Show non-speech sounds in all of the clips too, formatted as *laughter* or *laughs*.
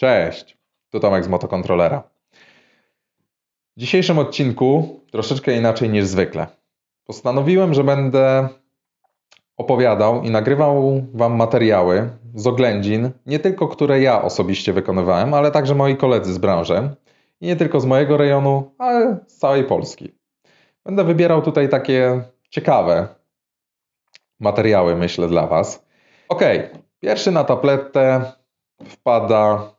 Cześć, to Tomek z Motokontrolera. W dzisiejszym odcinku troszeczkę inaczej niż zwykle. Postanowiłem, że będę opowiadał i nagrywał Wam materiały z oględzin, nie tylko które ja osobiście wykonywałem, ale także moi koledzy z branży. I nie tylko z mojego rejonu, ale z całej Polski. Będę wybierał tutaj takie ciekawe materiały, myślę, dla Was. Ok, pierwszy na tapletę wpada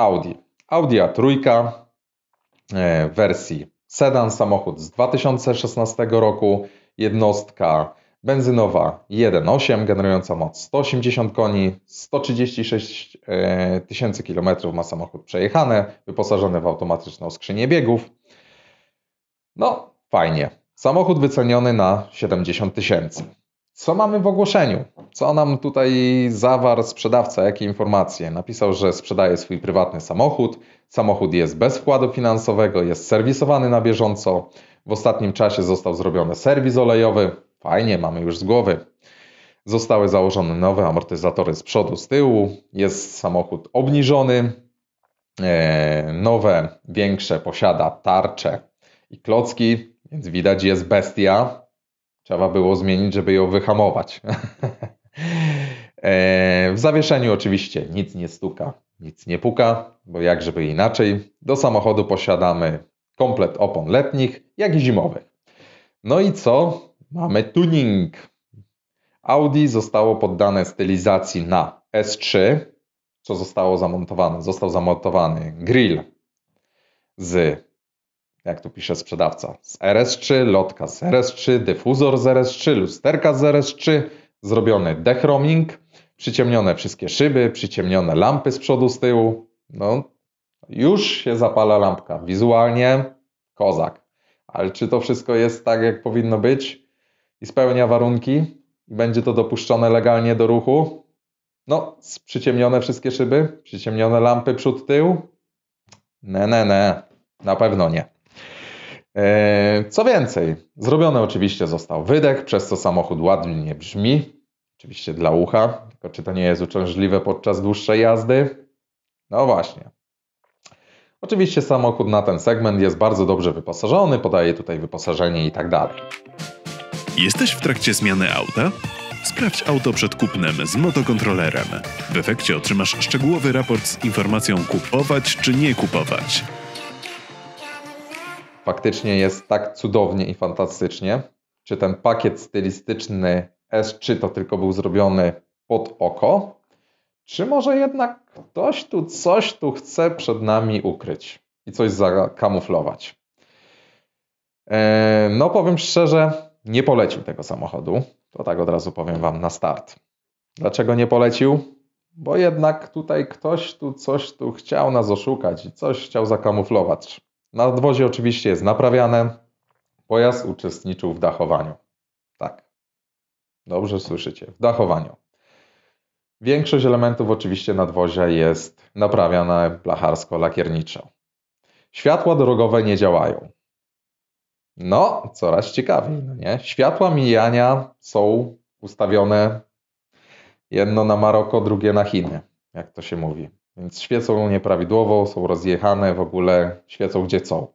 Audi. Audi A3 e, w wersji sedan, samochód z 2016 roku, jednostka benzynowa 1.8, generująca moc 180 koni, 136 e, tysięcy kilometrów ma samochód przejechany, wyposażony w automatyczną skrzynię biegów. No, fajnie. Samochód wyceniony na 70 tysięcy. Co mamy w ogłoszeniu? Co nam tutaj zawarł sprzedawca? Jakie informacje? Napisał, że sprzedaje swój prywatny samochód. Samochód jest bez wkładu finansowego, jest serwisowany na bieżąco. W ostatnim czasie został zrobiony serwis olejowy. Fajnie, mamy już z głowy. Zostały założone nowe amortyzatory z przodu, z tyłu. Jest samochód obniżony. E, nowe, większe posiada tarcze i klocki, więc widać jest bestia trzeba było zmienić, żeby ją wyhamować. *laughs* E, w zawieszeniu oczywiście nic nie stuka, nic nie puka, bo jak żeby inaczej. Do samochodu posiadamy komplet opon letnich, jak i zimowych. No i co? Mamy tuning. Audi zostało poddane stylizacji na S3, co zostało zamontowane. Został zamontowany grill z jak tu pisze sprzedawca, z RS3, lotka z RS3, dyfuzor z RS3, lusterka z RS3, zrobiony dechroming, przyciemnione wszystkie szyby, przyciemnione lampy z przodu, z tyłu. No, już się zapala lampka. Wizualnie kozak. Ale czy to wszystko jest tak, jak powinno być i spełnia warunki? Będzie to dopuszczone legalnie do ruchu? No, przyciemnione wszystkie szyby, przyciemnione lampy przód, tył? Ne, ne, ne. Na pewno nie. E, co więcej, zrobiony oczywiście został wydech, przez co samochód ładnie brzmi, oczywiście dla ucha, tylko czy to nie jest uciążliwe podczas dłuższej jazdy? No właśnie. Oczywiście samochód na ten segment jest bardzo dobrze wyposażony, podaje tutaj wyposażenie i tak dalej. Jesteś w trakcie zmiany auta? Sprawdź auto przed kupnem z motokontrolerem. W efekcie otrzymasz szczegółowy raport z informacją kupować czy nie kupować faktycznie jest tak cudownie i fantastycznie. Czy ten pakiet stylistyczny S3 to tylko był zrobiony pod oko? Czy może jednak ktoś tu coś tu chce przed nami ukryć i coś zakamuflować? E, no, powiem szczerze, nie polecił tego samochodu. To tak od razu powiem Wam na start. Dlaczego nie polecił? Bo jednak tutaj ktoś tu coś tu chciał nas oszukać i coś chciał zakamuflować. Nadwozie oczywiście jest naprawiane. Pojazd uczestniczył w dachowaniu. Tak. Dobrze słyszycie. W dachowaniu. Większość elementów oczywiście nadwozia jest naprawiana blacharsko-lakierniczo. Światła drogowe nie działają. No, coraz ciekawiej, no nie? Światła mijania są ustawione jedno na Maroko, drugie na Chiny, jak to się mówi. Więc świecą nieprawidłowo, są rozjechane, w ogóle świecą gdzie są.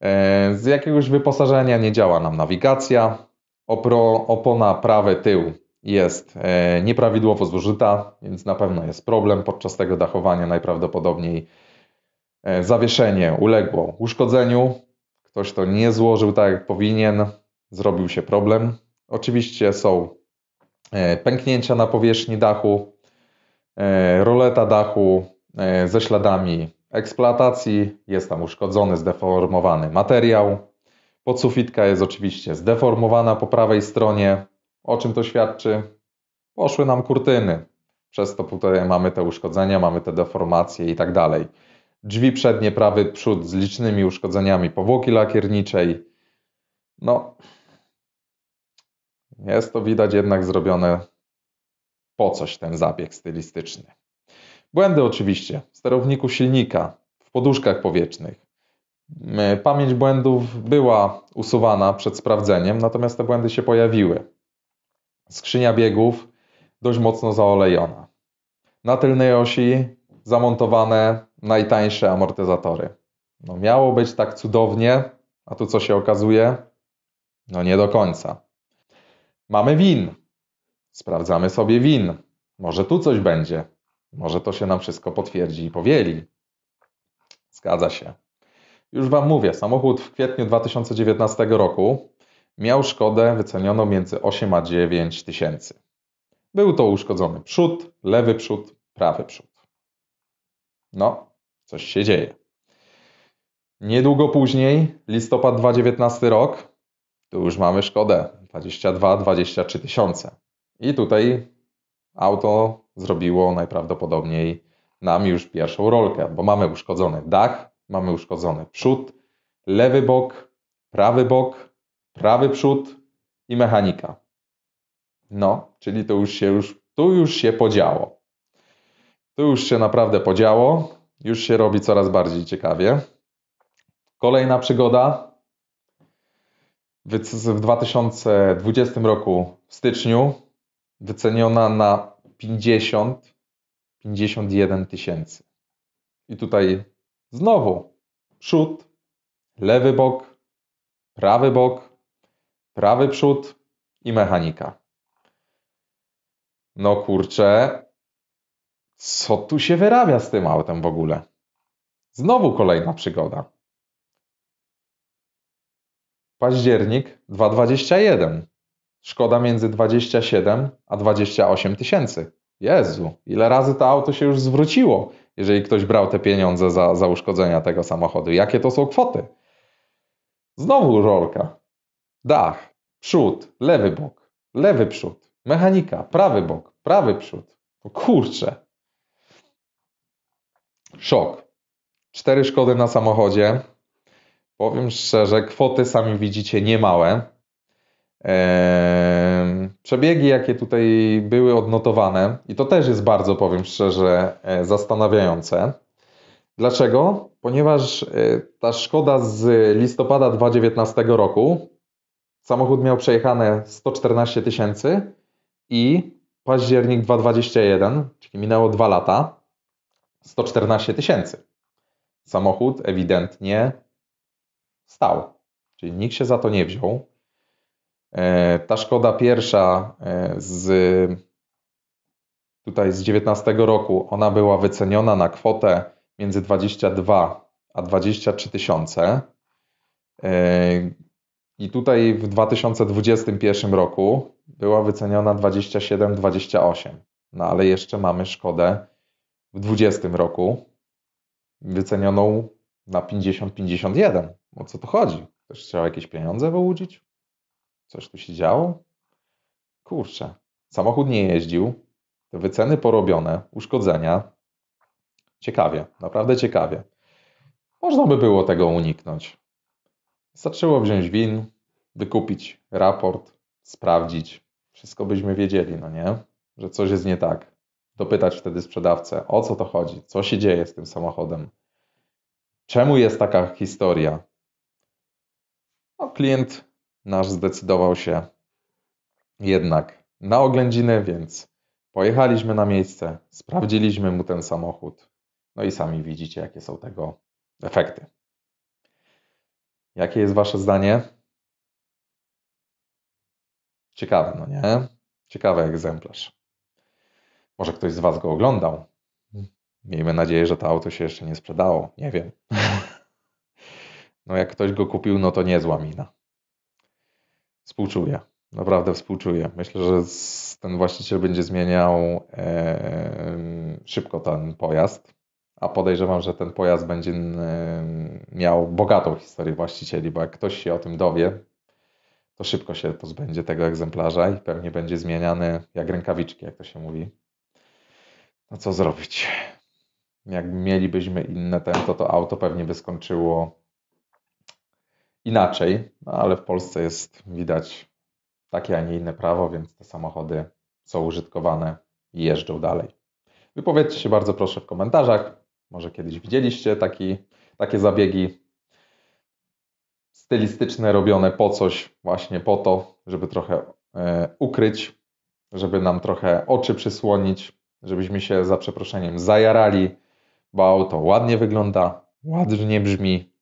E, z jakiegoś wyposażenia nie działa nam nawigacja. Opro, opona prawy tył jest e, nieprawidłowo zużyta, więc na pewno jest problem. Podczas tego dachowania najprawdopodobniej e, zawieszenie uległo uszkodzeniu. Ktoś to nie złożył tak jak powinien, zrobił się problem. Oczywiście są pęknięcia na powierzchni dachu, Sterta dachu e, ze śladami eksploatacji, jest tam uszkodzony, zdeformowany materiał. Podsufitka jest oczywiście zdeformowana po prawej stronie. O czym to świadczy? Poszły nam kurtyny. Przez to tutaj mamy te uszkodzenia, mamy te deformacje i tak dalej. Drzwi przednie, prawy przód z licznymi uszkodzeniami powłoki lakierniczej. No, jest to widać jednak zrobione po coś ten zabieg stylistyczny. Błędy oczywiście w sterowniku silnika, w poduszkach powietrznych. Pamięć błędów była usuwana przed sprawdzeniem, natomiast te błędy się pojawiły. Skrzynia biegów dość mocno zaolejona. Na tylnej osi zamontowane najtańsze amortyzatory. No miało być tak cudownie, a tu co się okazuje? No nie do końca. Mamy win. Sprawdzamy sobie win. Może tu coś będzie. Może to się nam wszystko potwierdzi i powieli. Zgadza się. Już Wam mówię, samochód w kwietniu 2019 roku miał szkodę wycenioną między 8 a 9 tysięcy. Był to uszkodzony przód, lewy przód, prawy przód. No, coś się dzieje. Niedługo później, listopad 2019 rok, tu już mamy szkodę 22-23 tysiące. I tutaj auto zrobiło najprawdopodobniej nam już pierwszą rolkę, bo mamy uszkodzony dach, mamy uszkodzony przód, lewy bok, prawy bok, prawy przód i mechanika. No, czyli to już się już, tu już się podziało. Tu już się naprawdę podziało, już się robi coraz bardziej ciekawie. Kolejna przygoda. W 2020 roku, w styczniu, wyceniona na 50, 51 tysięcy. I tutaj znowu przód, lewy bok, prawy bok, prawy przód i mechanika. No kurczę, co tu się wyrabia z tym autem w ogóle? Znowu kolejna przygoda. Październik 221. Szkoda między 27 a 28 tysięcy. Jezu, ile razy to auto się już zwróciło, jeżeli ktoś brał te pieniądze za, za uszkodzenia tego samochodu. Jakie to są kwoty? Znowu rolka. Dach, przód, lewy bok, lewy przód, mechanika, prawy bok, prawy przód. O kurczę. Szok. Cztery szkody na samochodzie. Powiem szczerze, kwoty sami widzicie niemałe. Przebiegi, jakie tutaj były odnotowane, i to też jest bardzo, powiem szczerze, e, zastanawiające. Dlaczego? Ponieważ e, ta szkoda z listopada 2019 roku, samochód miał przejechane 114 tysięcy i październik 2021, czyli minęło 2 lata, 114 tysięcy. Samochód ewidentnie stał, czyli nikt się za to nie wziął. E, ta szkoda pierwsza e, z tutaj z 19 roku, ona była wyceniona na kwotę między 22 a 23 tysiące. E, I tutaj w 2021 roku była wyceniona 27-28. No ale jeszcze mamy szkodę w 2020 roku wycenioną na 50-51. O co tu chodzi? Też trzeba jakieś pieniądze wyłudzić? Coś tu się działo? Kurczę. Samochód nie jeździł. Te wyceny porobione, uszkodzenia. Ciekawie, naprawdę ciekawie. Można by było tego uniknąć. Wystarczyło wziąć win, wykupić raport, sprawdzić. Wszystko byśmy wiedzieli, no nie? Że coś jest nie tak. Dopytać wtedy sprzedawcę, o co to chodzi, co się dzieje z tym samochodem, czemu jest taka historia. No, klient nasz zdecydował się jednak na oględziny, więc pojechaliśmy na miejsce, sprawdziliśmy mu ten samochód. No i sami widzicie, jakie są tego efekty. Jakie jest Wasze zdanie? Ciekawe, no nie? Ciekawy egzemplarz. Może ktoś z Was go oglądał. Miejmy nadzieję, że to auto się jeszcze nie sprzedało. Nie wiem. *laughs* No jak ktoś go kupił, no to niezła mina współczuję. Naprawdę współczuję. Myślę, że ten właściciel będzie zmieniał szybko ten pojazd, a podejrzewam, że ten pojazd będzie miał bogatą historię właścicieli, bo jak ktoś się o tym dowie, to szybko się pozbędzie tego egzemplarza i pewnie będzie zmieniany jak rękawiczki, jak to się mówi. No co zrobić? Jak mielibyśmy inne tempo, to auto pewnie by skończyło inaczej, no ale w Polsce jest widać takie, a nie inne prawo, więc te samochody są użytkowane i jeżdżą dalej. Wypowiedzcie się bardzo proszę w komentarzach. Może kiedyś widzieliście taki, takie zabiegi stylistyczne, robione po coś, właśnie po to, żeby trochę e, ukryć, żeby nam trochę oczy przysłonić, żebyśmy się za przeproszeniem zajarali, bo auto ładnie wygląda, ładnie brzmi,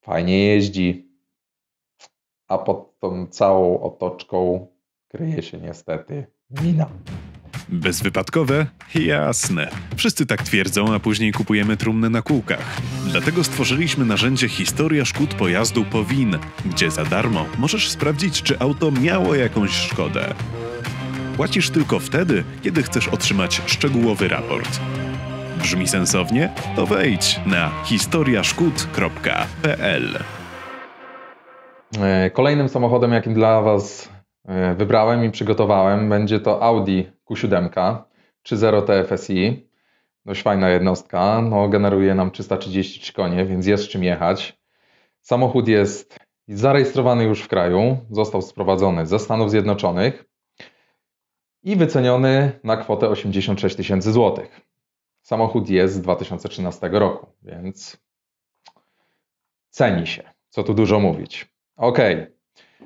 fajnie jeździ, a pod tą całą otoczką kryje się niestety mina. Bezwypadkowe? Jasne. Wszyscy tak twierdzą, a później kupujemy trumny na kółkach. Dlatego stworzyliśmy narzędzie Historia Szkód Pojazdu po WIN, gdzie za darmo możesz sprawdzić, czy auto miało jakąś szkodę. Płacisz tylko wtedy, kiedy chcesz otrzymać szczegółowy raport. Brzmi sensownie? To wejdź na historiaszkód.pl. E, kolejnym samochodem, jakim dla Was e, wybrałem i przygotowałem, będzie to Audi Q7 3.0 TFSI. Dość fajna jednostka, no, generuje nam 333 konie, więc jest czym jechać. Samochód jest zarejestrowany już w kraju, został sprowadzony ze Stanów Zjednoczonych i wyceniony na kwotę 86 tysięcy złotych. Samochód jest z 2013 roku, więc ceni się, co tu dużo mówić. Ok.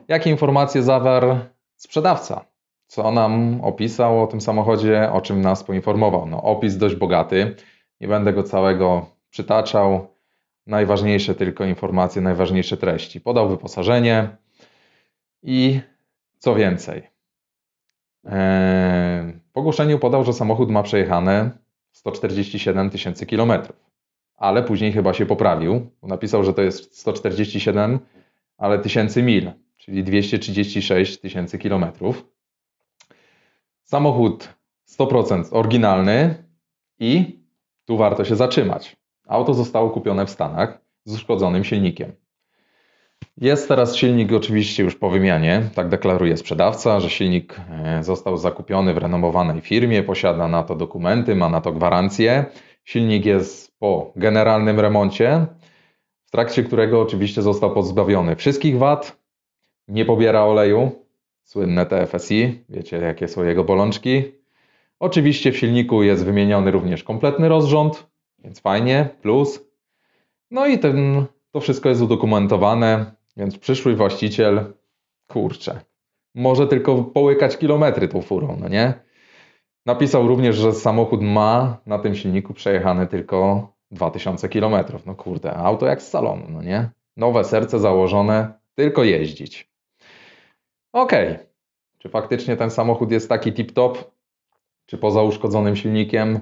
Jakie informacje zawarł sprzedawca? Co nam opisał o tym samochodzie, o czym nas poinformował? No, opis dość bogaty. Nie będę go całego przytaczał. Najważniejsze tylko informacje, najważniejsze treści. Podał wyposażenie i co więcej. Po eee, ogłoszeniu podał, że samochód ma przejechane 147 tysięcy kilometrów, ale później chyba się poprawił. Napisał, że to jest 147 ale tysięcy mil, czyli 236 tysięcy kilometrów. Samochód 100% oryginalny i tu warto się zatrzymać. Auto zostało kupione w Stanach z uszkodzonym silnikiem. Jest teraz silnik oczywiście już po wymianie, tak deklaruje sprzedawca, że silnik e, został zakupiony w renomowanej firmie, posiada na to dokumenty, ma na to gwarancję. Silnik jest po generalnym remoncie, trakcie którego oczywiście został pozbawiony wszystkich wad, nie pobiera oleju, słynne TFSI, wiecie jakie są jego bolączki. Oczywiście w silniku jest wymieniony również kompletny rozrząd, więc fajnie, plus. No i ten, to wszystko jest udokumentowane, więc przyszły właściciel, kurczę, może tylko połykać kilometry tą furą, no nie? Napisał również, że samochód ma na tym silniku przejechane tylko 2000 km. No kurde, auto jak z salonu, no nie? Nowe serce założone, tylko jeździć. Okej, okay. czy faktycznie ten samochód jest taki tip-top? Czy poza uszkodzonym silnikiem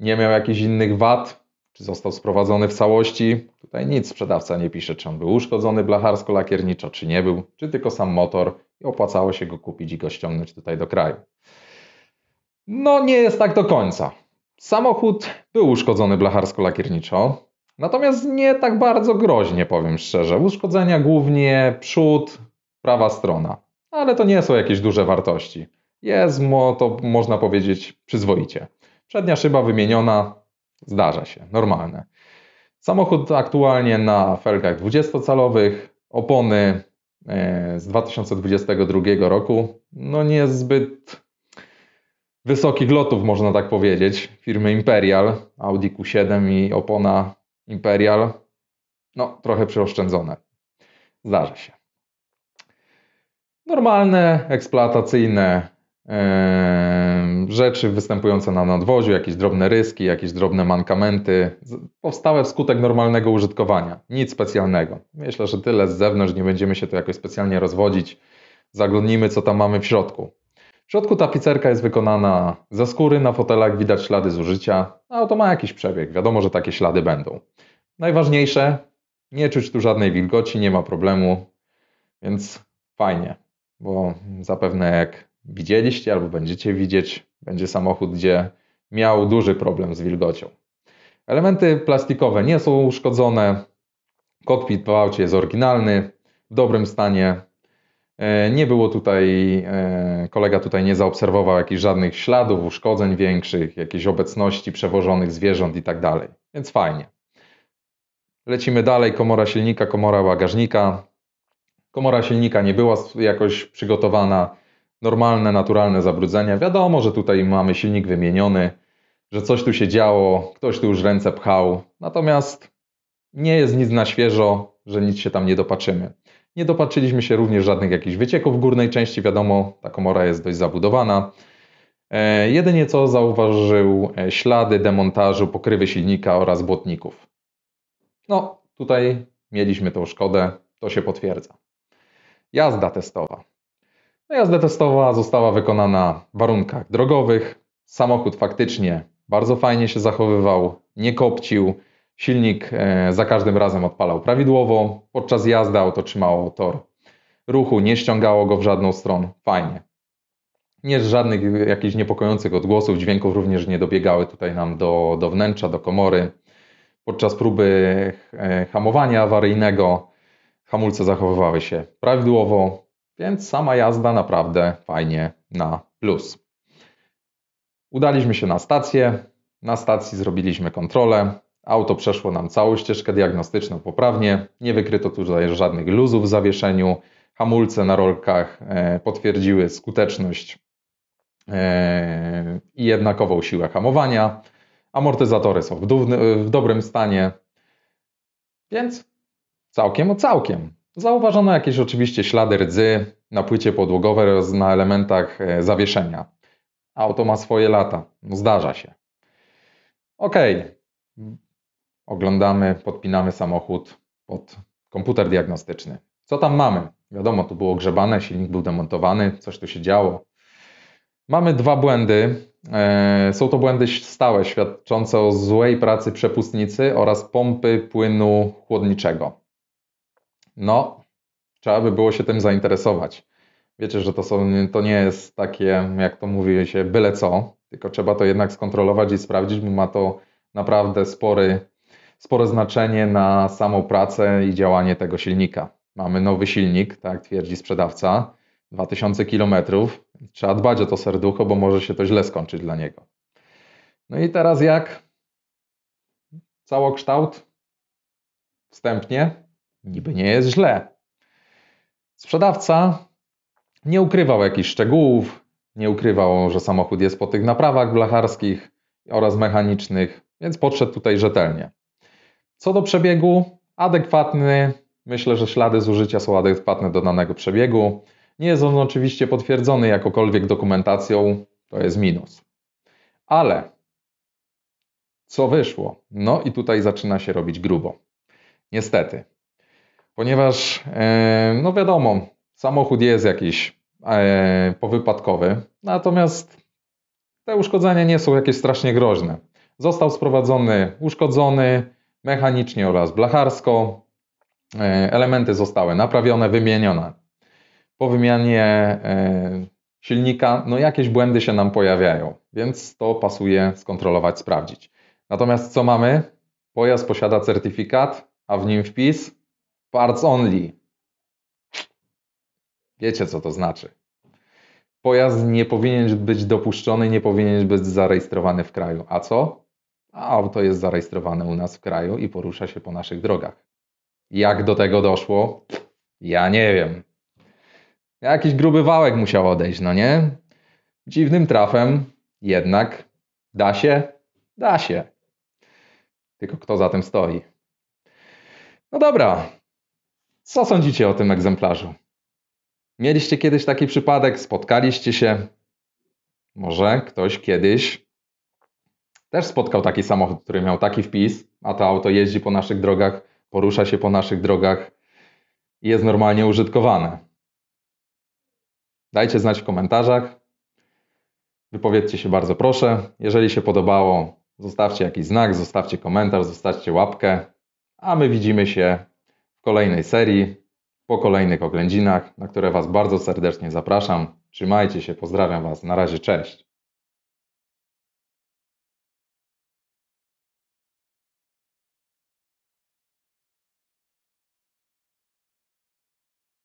nie miał jakichś innych wad? Czy został sprowadzony w całości? Tutaj nic sprzedawca nie pisze, czy on był uszkodzony blacharsko-lakierniczo, czy nie był, czy tylko sam motor i opłacało się go kupić i go ściągnąć tutaj do kraju. No nie jest tak do końca. Samochód był uszkodzony blacharsko-lakierniczo, natomiast nie tak bardzo groźnie, powiem szczerze. Uszkodzenia głównie przód, prawa strona, ale to nie są jakieś duże wartości. Jest mo, to można powiedzieć przyzwoicie. Przednia szyba wymieniona, zdarza się, normalne. Samochód aktualnie na felgach 20-calowych, opony e, z 2022 roku, no niezbyt wysokich lotów, można tak powiedzieć, firmy Imperial, Audi Q7 i opona Imperial, no trochę przeoszczędzone. Zdarza się. Normalne, eksploatacyjne yy, rzeczy występujące na nadwoziu, jakieś drobne ryski, jakieś drobne mankamenty, powstałe wskutek normalnego użytkowania. Nic specjalnego. Myślę, że tyle z zewnątrz, nie będziemy się tu jakoś specjalnie rozwodzić. Zaglądnijmy, co tam mamy w środku. W środku tapicerka jest wykonana ze skóry, na fotelach widać ślady zużycia, a no, to ma jakiś przebieg, wiadomo, że takie ślady będą. Najważniejsze, nie czuć tu żadnej wilgoci, nie ma problemu, więc fajnie, bo zapewne jak widzieliście albo będziecie widzieć, będzie samochód, gdzie miał duży problem z wilgocią. Elementy plastikowe nie są uszkodzone, kokpit w aucie jest oryginalny, w dobrym stanie, E, nie było tutaj, e, kolega tutaj nie zaobserwował jakichś żadnych śladów, uszkodzeń większych, jakiejś obecności przewożonych zwierząt i tak dalej. Więc fajnie. Lecimy dalej, komora silnika, komora bagażnika. Komora silnika nie była jakoś przygotowana. Normalne, naturalne zabrudzenia. Wiadomo, że tutaj mamy silnik wymieniony, że coś tu się działo, ktoś tu już ręce pchał. Natomiast nie jest nic na świeżo, że nic się tam nie dopatrzymy. Nie dopatrzyliśmy się również żadnych jakichś wycieków w górnej części, wiadomo, ta komora jest dość zabudowana. E, jedynie co zauważył e, ślady demontażu pokrywy silnika oraz błotników. No, tutaj mieliśmy tą szkodę, to się potwierdza. Jazda testowa. No, jazda testowa została wykonana w warunkach drogowych. Samochód faktycznie bardzo fajnie się zachowywał, nie kopcił. Silnik e, za każdym razem odpalał prawidłowo, podczas jazdy auto trzymało tor ruchu, nie ściągało go w żadną stronę. Fajnie. Nie, żadnych jakichś niepokojących odgłosów, dźwięków również nie dobiegały tutaj nam do, do wnętrza, do komory. Podczas próby e, hamowania awaryjnego hamulce zachowywały się prawidłowo, więc sama jazda naprawdę fajnie na plus. Udaliśmy się na stację. Na stacji zrobiliśmy kontrolę. Auto przeszło nam całą ścieżkę diagnostyczną poprawnie, nie wykryto tutaj żadnych luzów w zawieszeniu, hamulce na rolkach e, potwierdziły skuteczność e, i jednakową siłę hamowania, amortyzatory są w, w dobrym stanie, więc całkiem o całkiem. Zauważono jakieś oczywiście ślady rdzy na płycie podłogowej oraz na elementach e, zawieszenia. Auto ma swoje lata, zdarza się. Okej, okay oglądamy, podpinamy samochód pod komputer diagnostyczny. Co tam mamy? Wiadomo, tu było grzebane, silnik był demontowany, coś tu się działo. Mamy dwa błędy. E, są to błędy stałe, świadczące o złej pracy przepustnicy oraz pompy płynu chłodniczego. No, trzeba by było się tym zainteresować. Wiecie, że to, są, to nie jest takie, jak to mówi się, byle co, tylko trzeba to jednak skontrolować i sprawdzić, bo ma to naprawdę spory spore znaczenie na samą pracę i działanie tego silnika. Mamy nowy silnik, tak twierdzi sprzedawca, 2000 km. Trzeba dbać o to serducho, bo może się to źle skończyć dla niego. No i teraz jak całokształt? Wstępnie niby nie jest źle. Sprzedawca nie ukrywał jakichś szczegółów, nie ukrywał, że samochód jest po tych naprawach blacharskich oraz mechanicznych, więc podszedł tutaj rzetelnie. Co do przebiegu, adekwatny, myślę, że ślady zużycia są adekwatne do danego przebiegu. Nie jest on oczywiście potwierdzony jakokolwiek dokumentacją, to jest minus. Ale co wyszło? No i tutaj zaczyna się robić grubo. Niestety. Ponieważ, e, no wiadomo, samochód jest jakiś e, powypadkowy, natomiast te uszkodzenia nie są jakieś strasznie groźne. Został sprowadzony uszkodzony, mechanicznie oraz blacharsko. E, elementy zostały naprawione, wymienione. Po wymianie e, silnika, no jakieś błędy się nam pojawiają, więc to pasuje skontrolować, sprawdzić. Natomiast co mamy? Pojazd posiada certyfikat, a w nim wpis parts only. Wiecie co to znaczy. Pojazd nie powinien być dopuszczony, nie powinien być zarejestrowany w kraju. A co? a auto jest zarejestrowane u nas w kraju i porusza się po naszych drogach. Jak do tego doszło? Ja nie wiem. Jakiś gruby wałek musiał odejść, no nie? Dziwnym trafem, jednak da się, da się. Tylko kto za tym stoi? No dobra. Co sądzicie o tym egzemplarzu? Mieliście kiedyś taki przypadek, spotkaliście się. Może ktoś kiedyś też spotkał taki samochód, który miał taki wpis, a to auto jeździ po naszych drogach, porusza się po naszych drogach i jest normalnie użytkowane. Dajcie znać w komentarzach. Wypowiedzcie się bardzo proszę. Jeżeli się podobało, zostawcie jakiś znak, zostawcie komentarz, zostawcie łapkę, a my widzimy się w kolejnej serii, po kolejnych oględzinach, na które Was bardzo serdecznie zapraszam. Trzymajcie się, pozdrawiam Was, na razie, cześć.